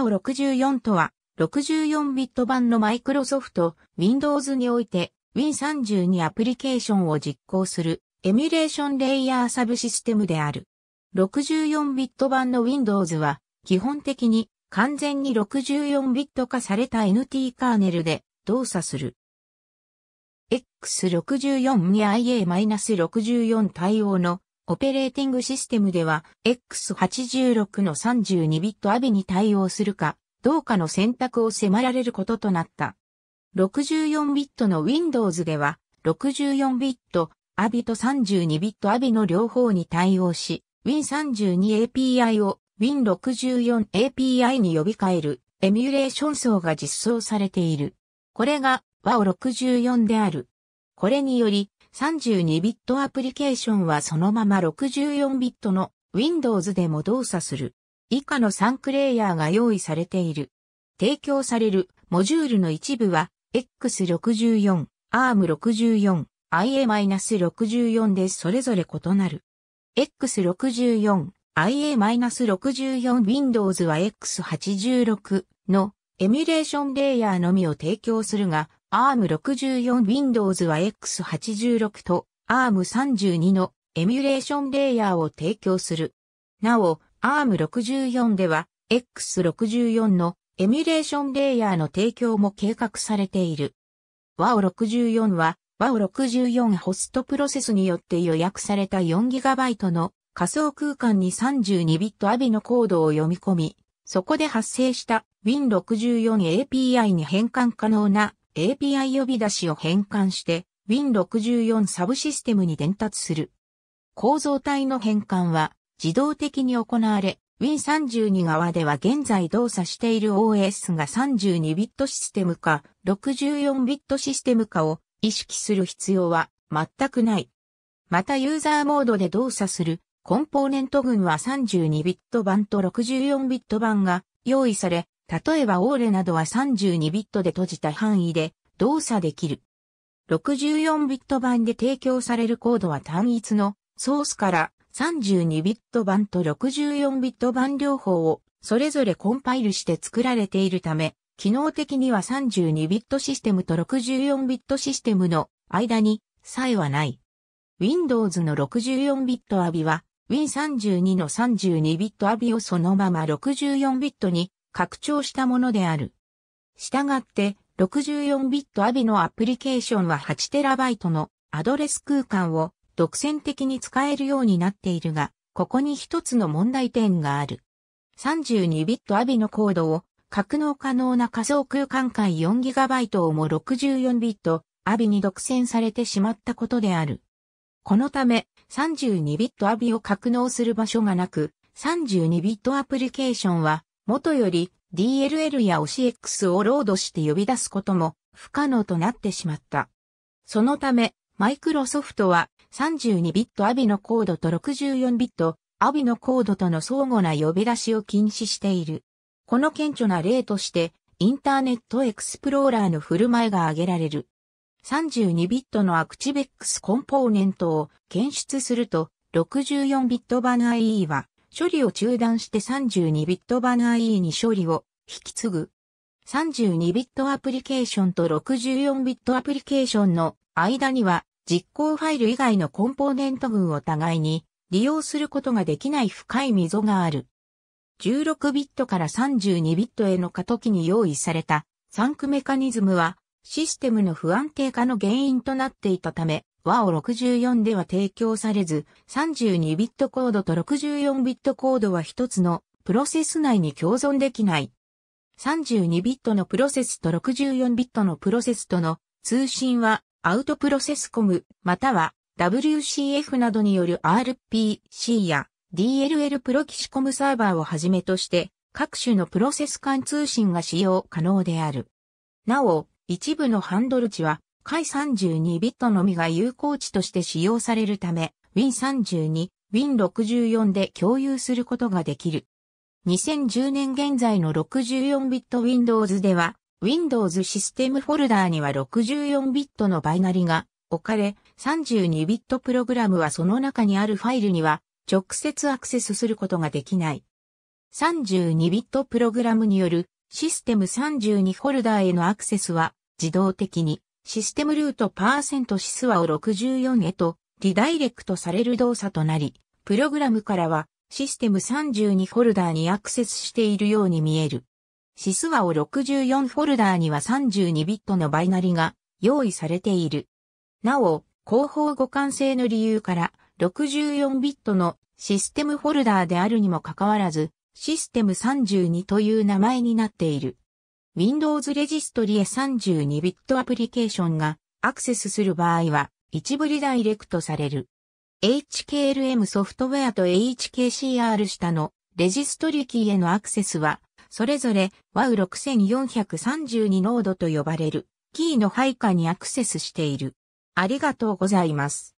w オ6 4とは、64ビット版のマイクロソフト、Windows において Win32 アプリケーションを実行するエミュレーションレイヤーサブシステムである。64ビット版の Windows は基本的に完全に64ビット化された NT カーネルで動作する。X64 に IA-64 対応のオペレーティングシステムでは X86 の32ビットアビに対応するかどうかの選択を迫られることとなった。64ビットの Windows では64ビットアビと32ビットアビの両方に対応し Win32API を Win64API に呼び換えるエミュレーション層が実装されている。これが WAO64 である。これにより32ビットアプリケーションはそのまま64ビットの Windows でも動作する。以下の3クレイヤーが用意されている。提供されるモジュールの一部は X64、ARM64、IA-64 でそれぞれ異なる。X64、IA-64 Windows は X86 のエミュレーションレイヤーのみを提供するが、ARM64 Windows は X86 と ARM32 のエミュレーションレイヤーを提供する。なお、ARM64 では X64 のエミュレーションレイヤーの提供も計画されている。WAO64 は WAO64 ホストプロセスによって予約された 4GB の仮想空間に 32bit アビのコードを読み込み、そこで発生した Win64API に変換可能な API 呼び出しを変換して Win64 サブシステムに伝達する。構造体の変換は自動的に行われ、Win32 側では現在動作している OS が32ビットシステムか64ビットシステムかを意識する必要は全くない。またユーザーモードで動作するコンポーネント群は32ビット版と64ビット版が用意され、例えばオーレなどは32ビットで閉じた範囲で動作できる。64ビット版で提供されるコードは単一のソースから32ビット版と64ビット版両方をそれぞれコンパイルして作られているため、機能的には32ビットシステムと64ビットシステムの間に差異はない。Windows の64ビットアビは Win32 の32ビットアビをそのまま64ビットに拡張したものである。したがって、64ビットアビのアプリケーションは 8TB のアドレス空間を独占的に使えるようになっているが、ここに一つの問題点がある。32ビットアビのコードを格納可能な仮想空間間 4GB をも64ビットアビに独占されてしまったことである。このため32ビットアビを格納する場所がなく、32ビットアプリケーションは元より DLL や OCX をロードして呼び出すことも不可能となってしまった。そのため、マイクロソフトは32ビットアビのコードと64ビットアビのコードとの相互な呼び出しを禁止している。この顕著な例として、インターネットエクスプローラーの振る舞いが挙げられる。32ビットのアクチベックスコンポーネントを検出すると、64ビット版 IE は処理を中断して32ビットバナー E に処理を引き継ぐ。32ビットアプリケーションと64ビットアプリケーションの間には実行ファイル以外のコンポーネント群を互いに利用することができない深い溝がある。16ビットから32ビットへの過渡期に用意されたサンクメカニズムはシステムの不安定化の原因となっていたため、WAO 64では提供されず、32ビットコードと64ビットコードは一つのプロセス内に共存できない。32ビットのプロセスと64ビットのプロセスとの通信はアウトプロセスコムまたは WCF などによる RPC や DLL プロキシコムサーバーをはじめとして各種のプロセス間通信が使用可能である。なお、一部のハンドル値は解32ビットのみが有効値として使用されるため、Win32、Win64 で共有することができる。2010年現在の64ビット Windows では、Windows システムフォルダーには64ビットのバイナリが置かれ、32ビットプログラムはその中にあるファイルには直接アクセスすることができない。32ビットプログラムによるシステム32フォルダーへのアクセスは自動的にシステムルートパーセントシスワを64へとリダイレクトされる動作となり、プログラムからはシステム32フォルダーにアクセスしているように見える。シスワを64フォルダーには32ビットのバイナリが用意されている。なお、広報互換性の理由から64ビットのシステムフォルダーであるにもかかわらず、システム32という名前になっている。Windows Registry 32ビットアプリケーションがアクセスする場合は一部リダイレクトされる。HKLM ソフトウェアと HKCR 下のレジストリキーへのアクセスは、それぞれ w a u 6 4 3 2ノードと呼ばれるキーの配下にアクセスしている。ありがとうございます。